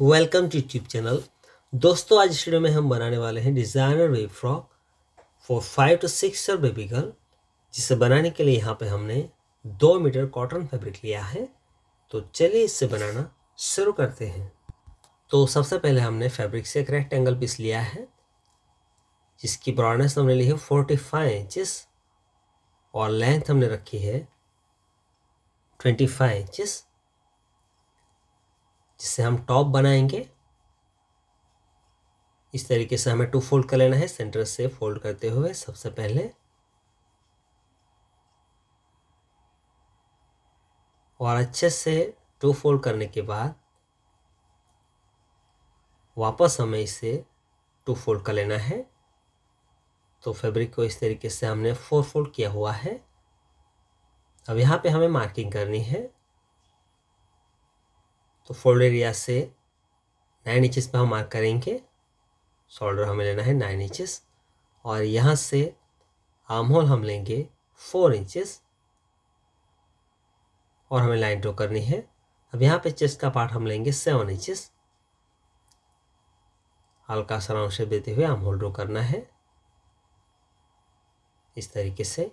welcome to YouTube channel दोस्तों आज इस वीडियो में हम बनाने वाले हैं designer web frock for five to six और बेबी गर्ल जिसे बनाने के लिए यहाँ पे हमने दो मीटर कॉटन फैब्रिक लिया है तो चलिए इससे बनाना शुरू करते हैं तो सबसे पहले हमने फैब्रिक से एक रेक्टेंगल पीस लिया है जिसकी ब्रॉडनेस हमने ली है फोर्टी फाइव इंचिस और लेंथ हमने रखी है ट्वेंटी फाइव इंचिस जिससे हम टॉप बनाएंगे इस तरीके से हमें टू फोल्ड कर लेना है सेंटर से फोल्ड करते हुए सबसे पहले और अच्छे से टू फोल्ड करने के बाद वापस हमें इसे टू फोल्ड कर लेना है तो फैब्रिक को इस तरीके से हमने फोर फोल्ड किया हुआ है अब यहाँ पे हमें मार्किंग करनी है तो फोल्ड एरिया से नाइन इंचज़ पर हम मार्क करेंगे शोल्डर हमें लेना है नाइन इंचज़ और यहाँ से आर्म होल हम लेंगे फोर इंचज़ और हमें लाइन ड्रॉ करनी है अब यहाँ पे चेस्ट का पार्ट हम लेंगे सेवन इंचज़ हल्का सा राउंड शेप देते हुए आर्म होल ड्रॉ करना है इस तरीके से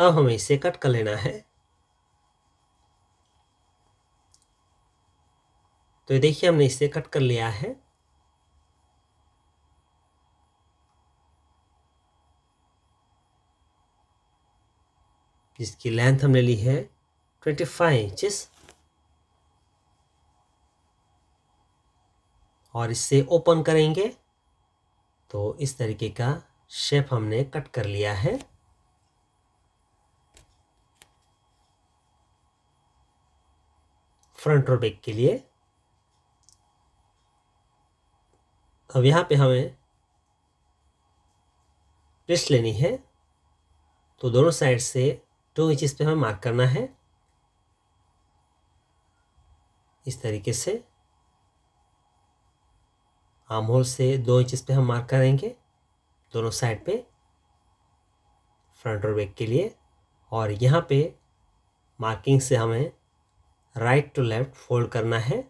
अब हमें इसे कट कर लेना है तो देखिए हमने इसे कट कर लिया है जिसकी लेंथ हमने ली है ट्वेंटी फाइव इंचिस और इसे ओपन करेंगे तो इस तरीके का शेप हमने कट कर लिया है फ्रंट और बैक के लिए अब यहाँ पे हमें प्रेस लेनी है तो दोनों साइड से टू इंचिस पे हमें मार्क करना है इस तरीके से आम होल से दो इंचिस पे हम मार्क करेंगे दोनों साइड पे फ्रंट और बैक के लिए और यहाँ पे मार्किंग से हमें राइट टू लेफ़्ट फोल्ड करना है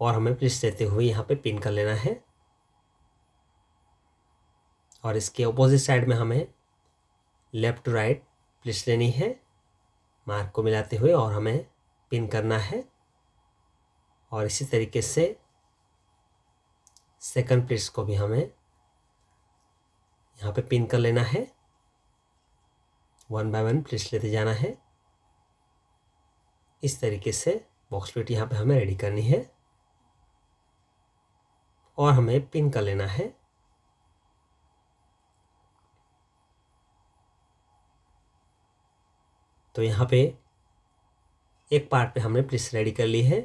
और हमें प्लिस देते हुए यहाँ पे पिन कर लेना है और इसके अपोजिट साइड में हमें लेफ़्ट टू राइट प्लिस लेनी है मार्क को मिलाते हुए और हमें पिन करना है और इसी तरीके से सेकंड प्लिस को भी हमें यहाँ पे पिन कर लेना है वन बाय वन प्लेट्स लेते जाना है इस तरीके से बॉक्स प्लेट यहाँ पे हमें रेडी करनी है और हमें पिन कर लेना है तो यहाँ पे एक पार्ट पे हमने प्लिस रेडी कर ली है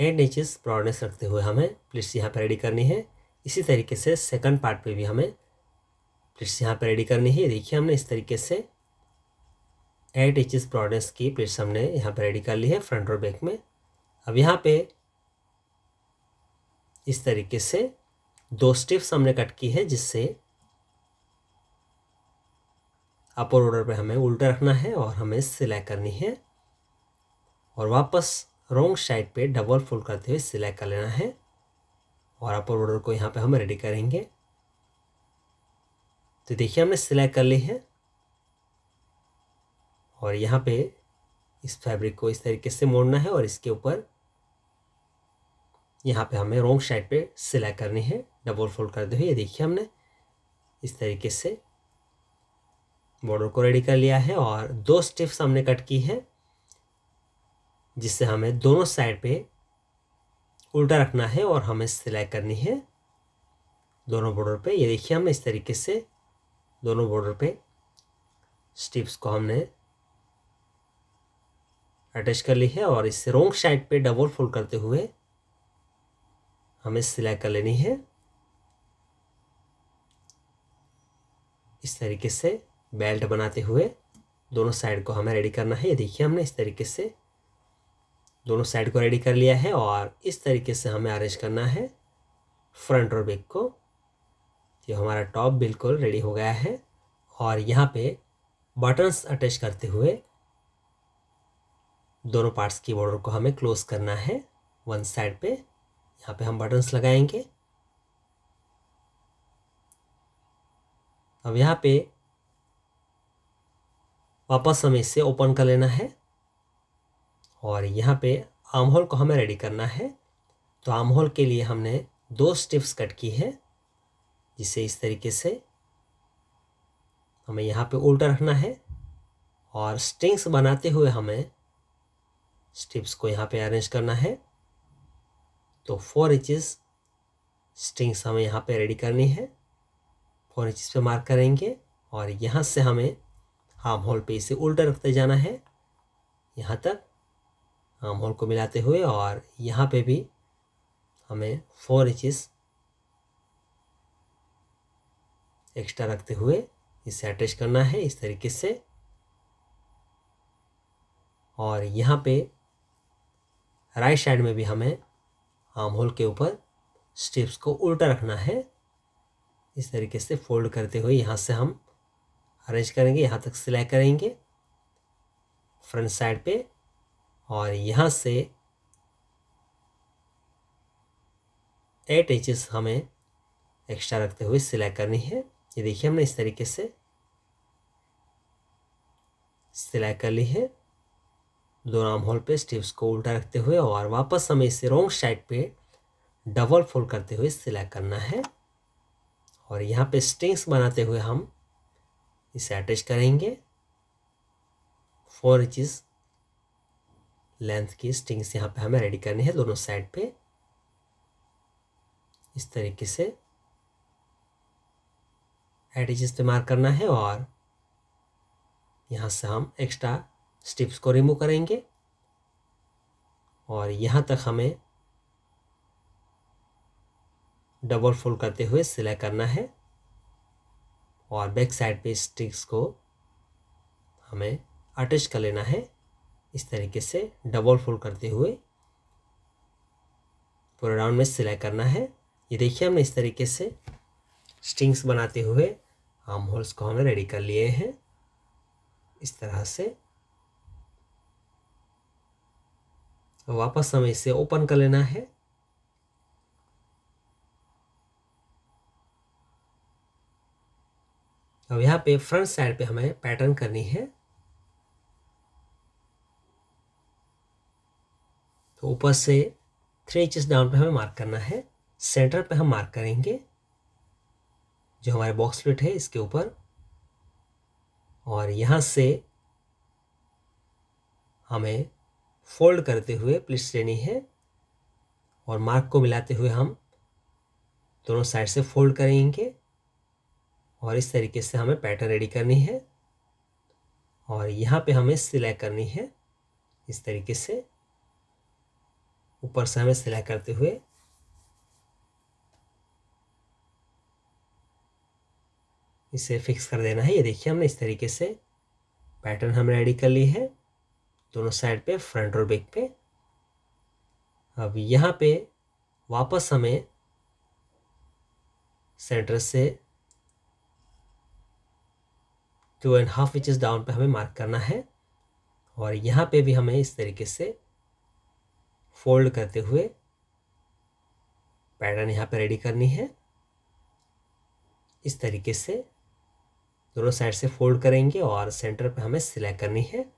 एंड इंचज ब्रॉडनेस रखते हुए हमें प्लिट्स यहाँ पर रेडी करनी है इसी तरीके से सेकंड पार्ट पे भी हमें प्लिट्स यहाँ पर रेडी करनी है देखिए हमने इस तरीके से एट इंचज प्रोडक्ट्स की पिच हमने यहाँ पर रेडी कर ली है फ्रंट और बैक में अब यहाँ पे इस तरीके से दो स्टिप्स हमने कट की है जिससे अपर ऑर्डर पे हमें उल्टा रखना है और हमें सिलाई करनी है और वापस रोंग साइड पे डबल फोल्ड करते हुए सिलाई कर लेना है और अपर ऑर्डर को यहाँ पे हम रेडी करेंगे तो देखिए हमने सिलाई कर ली है और यहाँ पे इस फैब्रिक को इस तरीके से मोड़ना है और इसके ऊपर यहाँ पे हमें रोंग साइड पे सिलाई करनी है डबल फोल्ड करते हुए ये देखिए हमने इस तरीके से बॉर्डर को रेडी कर लिया है और दो स्टेप्स हमने कट की है जिससे हमें दोनों साइड पे उल्टा रखना है और हमें सिलाई करनी है दोनों बॉर्डर पे ये देखिए हम इस तरीके से दोनों बॉर्डर पे स्टिप्स को हमने अटैच कर ली है और इसे रोंग साइड पे डबल फोल्ड करते हुए हमें सिलाई कर लेनी है इस तरीके से बेल्ट बनाते हुए दोनों साइड को हमें रेडी करना है ये देखिए हमने इस तरीके से दोनों साइड को रेडी कर लिया है और इस तरीके से हमें अरेंज करना है फ्रंट और बैक को ये हमारा टॉप बिल्कुल रेडी हो गया है और यहाँ पे बटन्स अटैच करते हुए दोनों पार्ट्स की बॉर्डर को हमें क्लोज करना है वन साइड पे यहाँ पे हम बटन्स लगाएंगे अब यहाँ पे वापस हमें इसे ओपन कर लेना है और यहाँ पे आर्म होल को हमें रेडी करना है तो आर्म होल के लिए हमने दो स्टिप्स कट की है जिसे इस तरीके से हमें यहाँ पे उल्टा रखना है और स्ट्रिंग्स बनाते हुए हमें स्टिप्स को यहाँ पे अरेंज करना है तो फोर इंचिस स्ट्रिंग्स हमें यहाँ पे रेडी करनी है फोर इंचिस पे मार्क करेंगे और यहाँ से हमें आर्म होल पे इसे उल्टा रखते जाना है यहाँ तक आर्म होल को मिलाते हुए और यहाँ पे भी हमें फोर इंचेस एक्स्ट्रा रखते हुए इसे अटैच करना है इस तरीके से और यहाँ पे राइट साइड में भी हमें आर्म होल के ऊपर स्टेप्स को उल्टा रखना है इस तरीके से फोल्ड करते हुए यहाँ से हम अरेंज करेंगे यहाँ तक सिलाई करेंगे फ्रंट साइड पे और यहाँ से एट इंचेस हमें एक्स्ट्रा रखते हुए सिलाई करनी है ये देखिए हमने इस तरीके से सिलाई कर ली है दोनों आर्म होल पे स्टिप्स को उल्टा रखते हुए और वापस हमें इसे रॉन्ग साइड पे डबल फोल्ड करते हुए सिलाई करना है और यहाँ पे स्टिंग्स बनाते हुए हम इसे अटैच करेंगे फोर इंचिस लेंथ की स्टिंग्स यहाँ पे हमें रेडी करनी है दोनों साइड पे इस तरीके से एडिज इस्तेमाल करना है और यहाँ से हम एक्स्ट्रा स्टिप्स को रिमूव करेंगे और यहाँ तक हमें डबल फोल्ड करते हुए सिलाई करना है और बैक साइड पे स्टिक्स को हमें अटैच कर लेना है इस तरीके से डबल फोल्ड करते हुए पूरे राउंड में सिलाई करना है ये देखिए हमने इस तरीके से स्टिंग्स बनाते हुए आर्म होल्स को हमने रेडी कर लिए हैं इस तरह से वापस हमें इसे ओपन कर लेना है अब यहाँ पे फ्रंट साइड पे हमें पैटर्न करनी है तो ऊपर से थ्री इंचज डाउन पे हमें मार्क करना है सेंटर पे हम मार्क करेंगे जो हमारे बॉक्स प्लेट है इसके ऊपर और यहाँ से हमें फोल्ड करते हुए प्लिस श्रेणी है और मार्क को मिलाते हुए हम दोनों साइड से फोल्ड करेंगे और इस तरीके से हमें पैटर्न रेडी करनी है और यहाँ पे हमें सिलाई करनी है इस तरीके से ऊपर से हमें सिलाई करते हुए इसे फिक्स कर देना है ये देखिए हमने इस तरीके से पैटर्न हमें रेडी कर ली है दोनों साइड पे फ्रंट और बैक पे अब यहाँ पे वापस हमें सेंटर से two and half inches down पे हमें मार्क करना है और यहाँ पे भी हमें इस तरीके से फोल्ड करते हुए पैटर्न यहाँ पे रेडी करनी है इस तरीके से दोनों साइड से फोल्ड करेंगे और सेंटर पे हमें सिलाई करनी है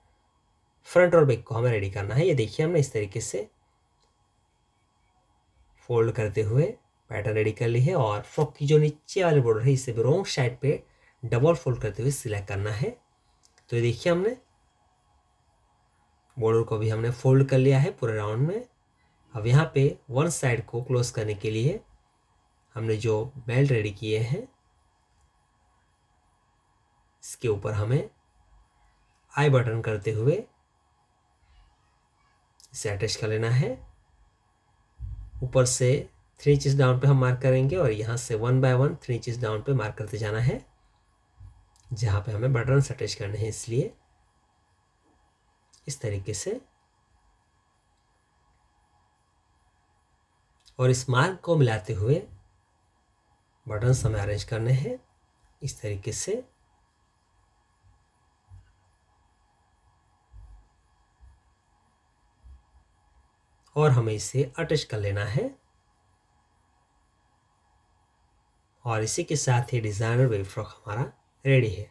फ्रंट और बैक को हमें रेडी करना है ये देखिए हमने इस तरीके से फोल्ड करते हुए पैटर्न रेडी कर ली है और फ्रॉक की जो नीचे वाली बॉर्डर है इसे भी रॉन्ग साइड पे डबल फोल्ड करते हुए सिलेक्ट करना है तो ये देखिए हमने बॉर्डर को भी हमने फोल्ड कर लिया है पूरे राउंड में अब यहाँ पे वन साइड को क्लोज करने के लिए हमने जो बेल्ट रेडी किए हैं इसके ऊपर हमें आई बटन करते हुए इसे अटैच कर लेना है ऊपर से थ्री इंचज डाउन पे हम मार्क करेंगे और यहाँ से one by one three inches down पे मार्क करते जाना है जहाँ पे हमें बटन अटैच करने हैं इसलिए इस तरीके से और इस मार्क को मिलाते हुए बटन्स हमें अरेंज करने हैं इस तरीके से और हमें इसे अटैच कर लेना है और इसी के साथ ही डिज़ाइनर वेब फ्रॉक हमारा रेडी है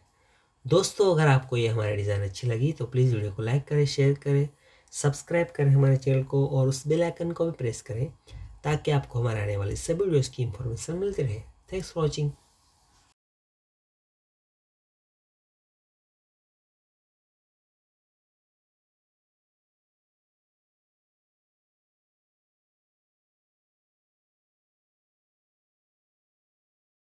दोस्तों अगर आपको ये हमारी डिज़ाइन अच्छी लगी तो प्लीज़ वीडियो को लाइक करें शेयर करें सब्सक्राइब करें हमारे चैनल को और उस बेल आइकन को भी प्रेस करें ताकि आपको हमारे आने वाले सभी वीडियोज़ की इन्फॉर्मेशन मिलती रहे थैंक्स फॉर वॉचिंग